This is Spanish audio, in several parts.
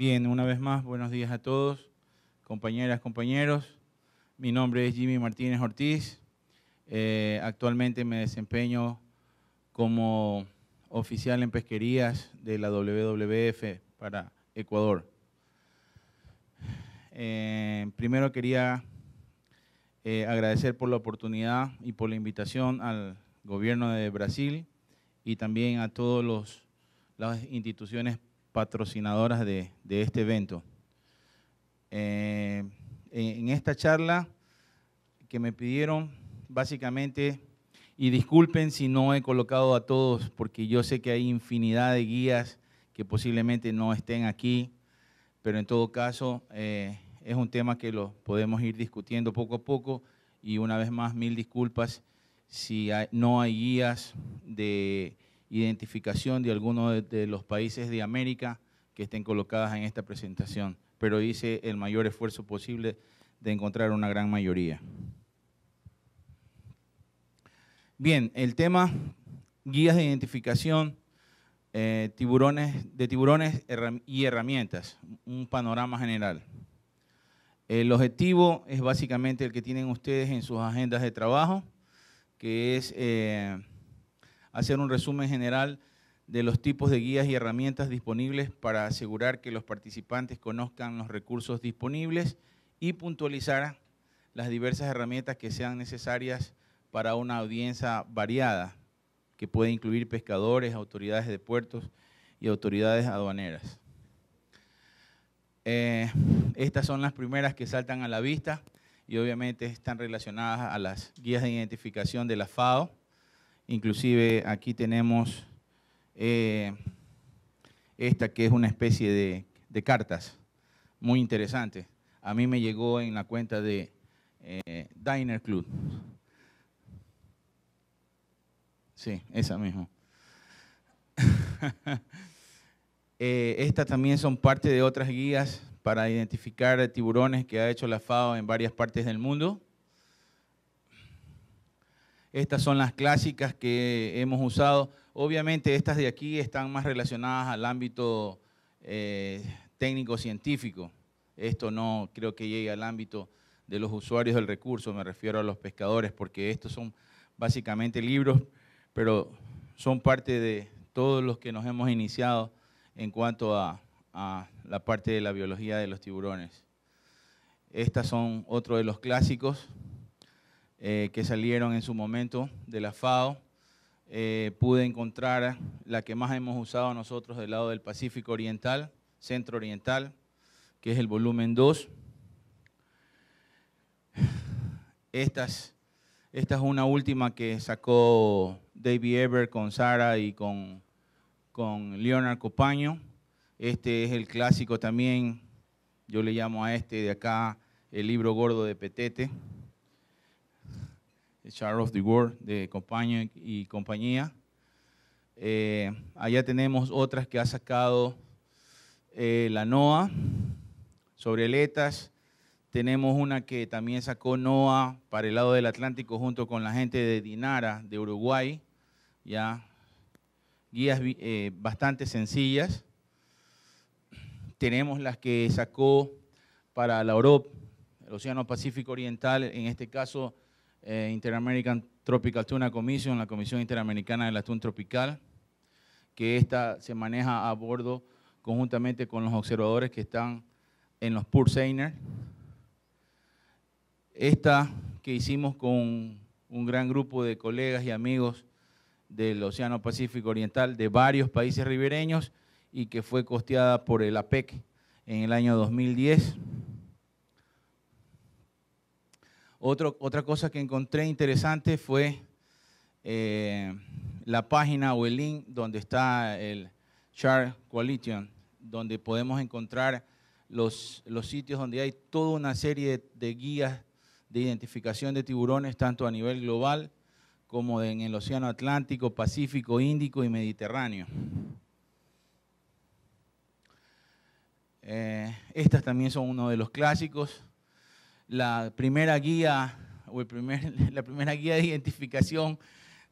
Bien, una vez más, buenos días a todos, compañeras, compañeros. Mi nombre es Jimmy Martínez Ortiz. Eh, actualmente me desempeño como oficial en pesquerías de la WWF para Ecuador. Eh, primero quería eh, agradecer por la oportunidad y por la invitación al gobierno de Brasil y también a todas las instituciones patrocinadoras de, este evento. Eh, en esta charla que me pidieron, básicamente, y disculpen si no he colocado a todos, porque yo sé que hay infinidad de guías que posiblemente no estén aquí, pero en todo caso eh, es un tema que lo podemos ir discutiendo poco a poco y una vez más mil disculpas si no hay guías de identificación de algunos de, los países de América que estén colocadas en esta presentación, pero hice el mayor esfuerzo posible de encontrar una gran mayoría. Bien, el tema guías de identificación eh, tiburones, de tiburones y herramientas, un panorama general. El objetivo es básicamente el que tienen ustedes en sus agendas de trabajo, que es eh, hacer un resumen general de los tipos de guías y herramientas disponibles para asegurar que los participantes conozcan los recursos disponibles y puntualizar las diversas herramientas que sean necesarias para una audiencia variada, que puede incluir pescadores, autoridades de puertos y autoridades aduaneras. Eh, estas son las primeras que saltan a la vista y obviamente están relacionadas a las guías de identificación de la FAO Inclusive aquí tenemos eh, esta que es una especie de, cartas muy interesante. A mí me llegó en la cuenta de eh, Diner Club. Sí, esa misma. Eh, estas también son parte de otras guías para identificar tiburones que ha hecho la FAO en varias partes del mundo. Estas son las clásicas que hemos usado. Obviamente estas de aquí están más relacionadas al ámbito eh, técnico-científico. Esto no creo que llegue al ámbito de los usuarios del recurso, me refiero a los pescadores, porque estos son básicamente libros, pero son parte de todos los que nos hemos iniciado en cuanto a, a la parte de la biología de los tiburones. Estas son otro de los clásicos. Eh, que salieron en su momento de la FAO. Eh, pude encontrar la que más hemos usado nosotros del lado del Pacífico Oriental, Centro Oriental, que es el volumen 2. Esta es, una última que sacó David Ever con Sara y con, con Leonard Copaño. Este es el clásico también, yo le llamo a este de acá, el libro gordo de Petete. Charles of the World de compañía y compañía. Eh, allá tenemos otras que ha sacado eh, la NOAA sobre aletas. Tenemos una que también sacó NOAA para el lado del Atlántico junto con la gente de Dinara, de Uruguay. Ya, guías eh, bastante sencillas. Tenemos las que sacó para la Europa, el Océano Pacífico Oriental, en este caso eh, Interamerican Tropical Tuna Commission, la Comisión Interamericana del Atún Tropical, que esta se maneja a bordo conjuntamente con los observadores que están en los Purseiner. Esta que hicimos con un gran grupo de colegas y amigos del Océano Pacífico Oriental de varios países ribereños y que fue costeada por el APEC en el año 2010. otra cosa que encontré interesante fue eh, la página o el link donde está el Shark Coalition, donde podemos encontrar los, sitios donde hay toda una serie de, guías de identificación de tiburones, tanto a nivel global como en el Océano Atlántico, Pacífico, Índico y Mediterráneo. Eh, estas también son uno de los clásicos la primera guía el primer, la primera guía de identificación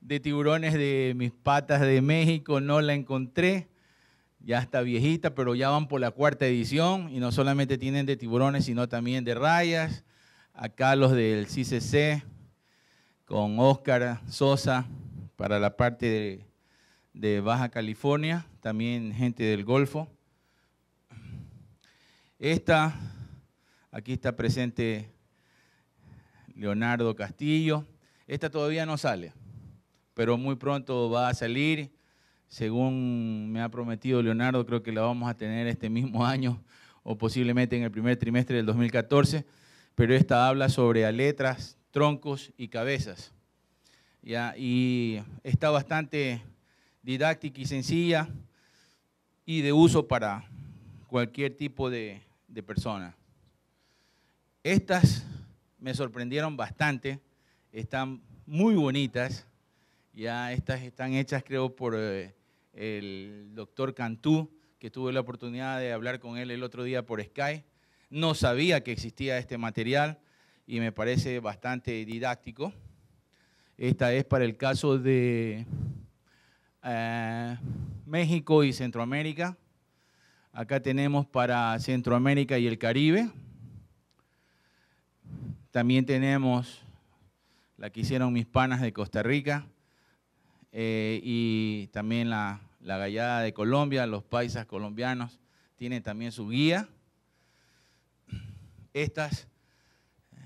de tiburones de mis patas de México, no la encontré. Ya está viejita, pero ya van por la cuarta edición y no solamente tienen de tiburones, sino también de rayas. Acá los del CCC con Oscar Sosa para la parte de, de Baja California, también gente del Golfo. Esta Aquí está presente Leonardo Castillo. Esta todavía no sale, pero muy pronto va a salir. Según me ha prometido Leonardo, creo que la vamos a tener este mismo año o posiblemente en el primer trimestre del 2014, pero esta habla sobre letras, troncos y cabezas. Y está bastante didáctica y sencilla y de uso para cualquier tipo de, de persona. Estas me sorprendieron bastante, están muy bonitas, ya estas están hechas creo por eh, el doctor Cantú, que tuve la oportunidad de hablar con él el otro día por Skype, No sabía que existía este material y me parece bastante didáctico. Esta es para el caso de eh, México y Centroamérica. Acá tenemos para Centroamérica y el Caribe. También tenemos la que hicieron mis panas de Costa Rica eh, y también la, la gallada de Colombia, los paisas colombianos tienen también su guía. Estas eh,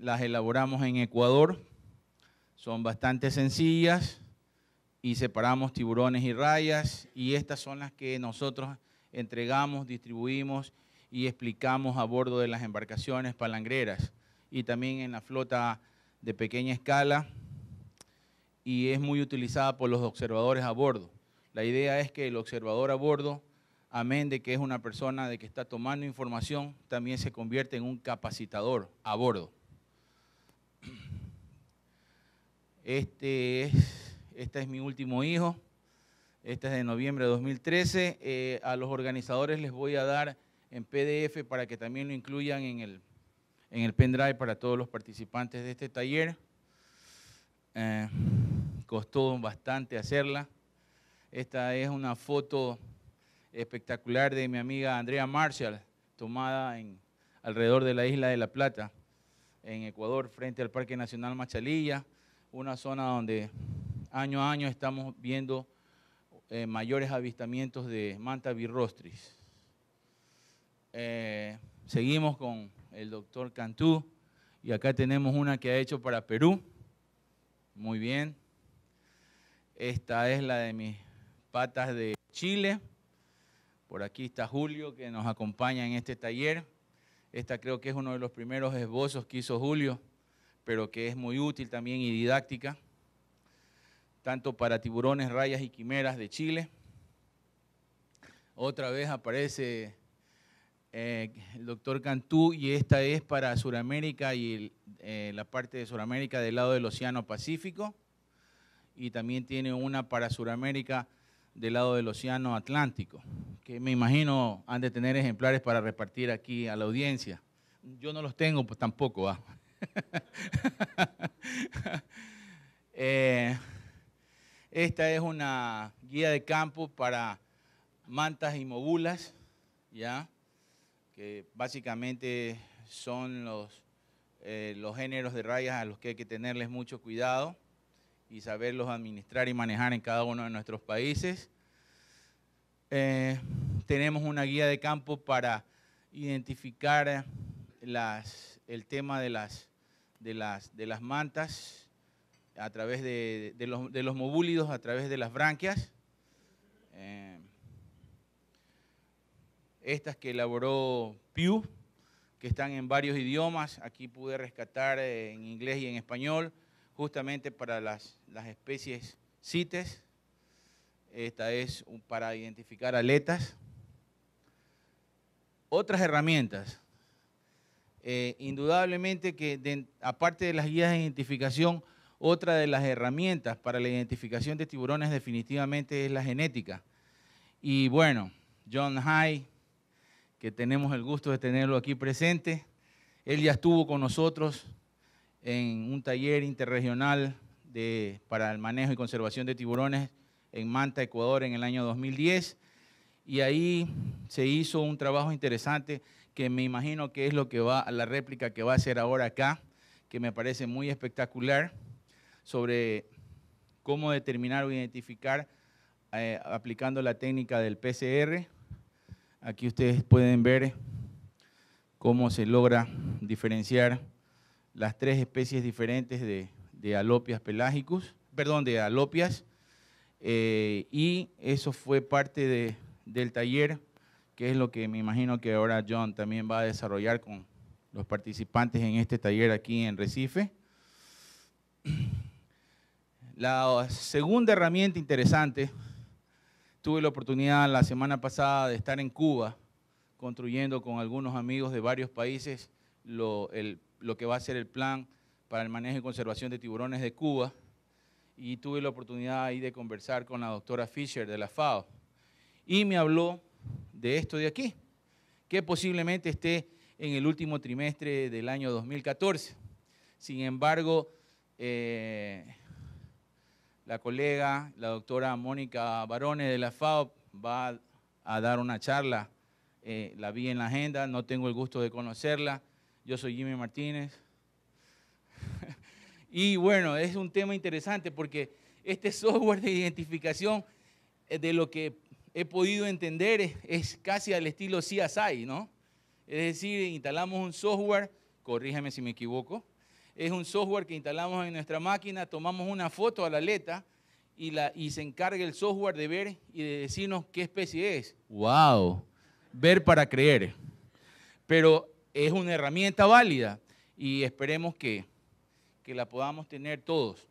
las elaboramos en Ecuador, son bastante sencillas y separamos tiburones y rayas y estas son las que nosotros entregamos, distribuimos y explicamos a bordo de las embarcaciones palangreras y también en la flota de pequeña escala y es muy utilizada por los observadores a bordo. La idea es que el observador a bordo, amén de que es una persona de que está tomando información, también se convierte en un capacitador a bordo. Este es, este es mi último hijo, este es de noviembre de 2013. Eh, a los organizadores les voy a dar en PDF para que también lo incluyan en el, en el pendrive para todos los participantes de este taller. Eh, costó bastante hacerla. Esta es una foto espectacular de mi amiga Andrea Marshall, tomada en, alrededor de la isla de La Plata, en Ecuador, frente al Parque Nacional Machalilla, una zona donde año a año estamos viendo eh, mayores avistamientos de manta birrostris. Eh, seguimos con el doctor Cantú. Y acá tenemos una que ha hecho para Perú. Muy bien. Esta es la de mis patas de Chile. Por aquí está Julio, que nos acompaña en este taller. Esta creo que es uno de los primeros esbozos que hizo Julio, pero que es muy útil también y didáctica, tanto para tiburones, rayas y quimeras de Chile. Otra vez aparece eh, el doctor Cantú y esta es para Sudamérica y eh, la parte de Sudamérica del lado del Océano Pacífico y también tiene una para Suramérica del lado del Océano Atlántico, que me imagino han de tener ejemplares para repartir aquí a la audiencia. Yo no los tengo pues, tampoco. Eh, esta es una guía de campo para mantas y mobulas, ¿ya? que básicamente son los, eh, los géneros de rayas a los que hay que tenerles mucho cuidado y saberlos administrar y manejar en cada uno de nuestros países. Eh, tenemos una guía de campo para identificar las, el tema de las, de las, de las mantas a través de, los, de mobúlidos, a través de las branquias. Eh, estas que elaboró Pew, que están en varios idiomas. Aquí pude rescatar eh, en inglés y en español, justamente para las, las especies CITES. Esta es para identificar aletas. Otras herramientas. Eh, indudablemente que aparte de las guías de identificación, otra de las herramientas para la identificación de tiburones definitivamente es la genética. Y bueno, John High, que tenemos el gusto de tenerlo aquí presente. Él ya estuvo con nosotros en un taller interregional para el manejo y conservación de tiburones en Manta, Ecuador, en el año 2010. Y ahí se hizo un trabajo interesante que me imagino que es lo que va la réplica que va a hacer ahora acá, que me parece muy espectacular, sobre cómo determinar o identificar, eh, aplicando la técnica del PCR, Aquí ustedes pueden ver cómo se logra diferenciar las tres especies diferentes de, alopias pelágicos, perdón, de alopias, eh, y eso fue parte del taller, que es lo que me imagino que ahora John también va a desarrollar con los participantes en este taller aquí en Recife. La segunda herramienta interesante Tuve la oportunidad la semana pasada de estar en Cuba construyendo con algunos amigos de varios países lo, lo que va a ser el plan para el manejo y conservación de tiburones de Cuba y tuve la oportunidad ahí de conversar con la doctora Fisher de la FAO y me habló de esto de aquí, que posiblemente esté en el último trimestre del año 2014. Sin embargo, eh, la colega, la doctora Mónica Barone de la FAO, va a dar una charla. Eh, la vi en la agenda, no tengo el gusto de conocerla. Yo soy Jimmy Martínez. y bueno, es un tema interesante porque este software de identificación, eh, de lo que he podido entender, es, casi al estilo CSI, ¿no? Es decir, instalamos un software, corrígeme si me equivoco, es un software que instalamos en nuestra máquina, tomamos una foto a la aleta y, se encarga el software de ver y de decirnos qué especie es. ¡Wow! Ver para creer. Pero es una herramienta válida y esperemos que, la podamos tener todos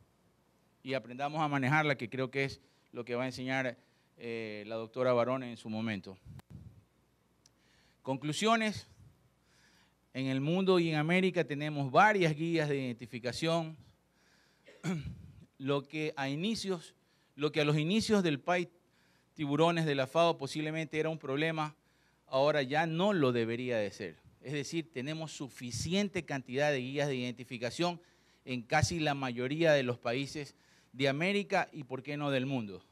y aprendamos a manejarla, que creo que es lo que va a enseñar eh, la doctora Barón en su momento. Conclusiones. En el mundo y en América tenemos varias guías de identificación. Lo que a inicios, lo que a los inicios del PAI tiburones de la FAO posiblemente era un problema, ahora ya no lo debería de ser. Es decir, tenemos suficiente cantidad de guías de identificación en casi la mayoría de los países de América y por qué no del mundo.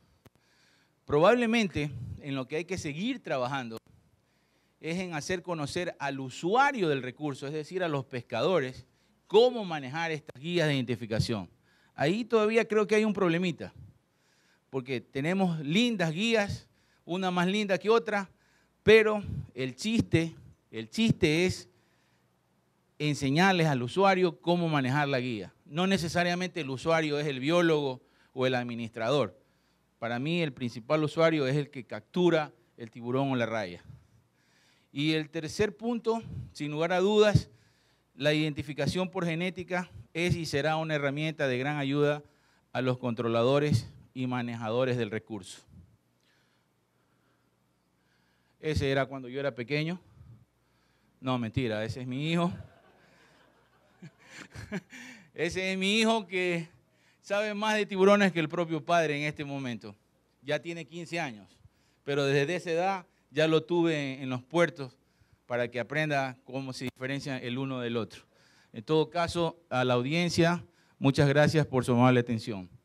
Probablemente en lo que hay que seguir trabajando es en hacer conocer al usuario del recurso, es decir, a los pescadores, cómo manejar estas guías de identificación. Ahí todavía creo que hay un problemita, porque tenemos lindas guías, una más linda que otra, pero el chiste, el chiste es enseñarles al usuario cómo manejar la guía. No necesariamente el usuario es el biólogo o el administrador. Para mí el principal usuario es el que captura el tiburón o la raya. Y el tercer punto, sin lugar a dudas, la identificación por genética es y será una herramienta de gran ayuda a los controladores y manejadores del recurso. Ese era cuando yo era pequeño. No, mentira, ese es mi hijo. ese es mi hijo que sabe más de tiburones que el propio padre en este momento. Ya tiene 15 años, pero desde esa edad ya lo tuve en los puertos para que aprenda cómo se diferencia el uno del otro. En todo caso, a la audiencia, muchas gracias por su amable atención.